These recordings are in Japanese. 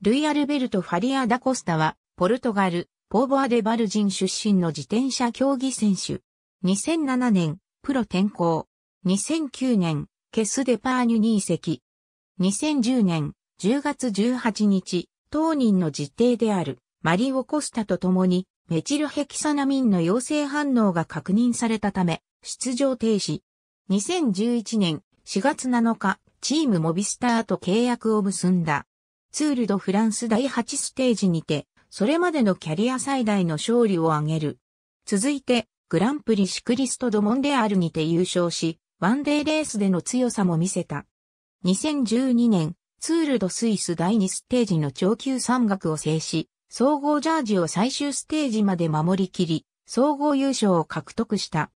ルイ・アルベルト・ファリア・ダ・コスタは、ポルトガル、ポーボア・デ・バルジン出身の自転車競技選手。2007年、プロ転向。2009年、ケス・デ・パーニュに移籍。2010年、10月18日、当人の実定である、マリオ・コスタと共に、メチルヘキサナミンの陽性反応が確認されたため、出場停止。2011年4月7日、チームモビスターと契約を結んだ。ツールドフランス第8ステージにて、それまでのキャリア最大の勝利を挙げる。続いて、グランプリシクリストドモンデアールにて優勝し、ワンデーレースでの強さも見せた。2012年、ツールドスイス第2ステージの長級山岳を制し、総合ジャージを最終ステージまで守りきり、総合優勝を獲得した。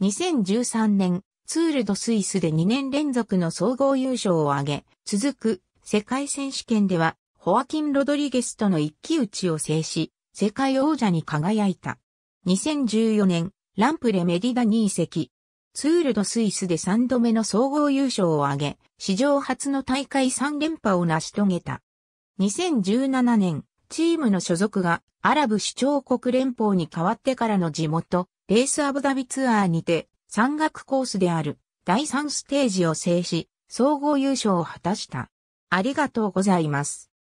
2013年、ツールドスイスで2年連続の総合優勝を挙げ、続く世界選手権では、ホアキン・ロドリゲスとの一騎打ちを制し、世界王者に輝いた。2014年、ランプレ・メディダに移籍。ツールドスイスで3度目の総合優勝を挙げ、史上初の大会3連覇を成し遂げた。2017年、チームの所属がアラブ首長国連邦に変わってからの地元、レースアブダビツアーにて、山岳コースである第3ステージを制し、総合優勝を果たした。ありがとうございます。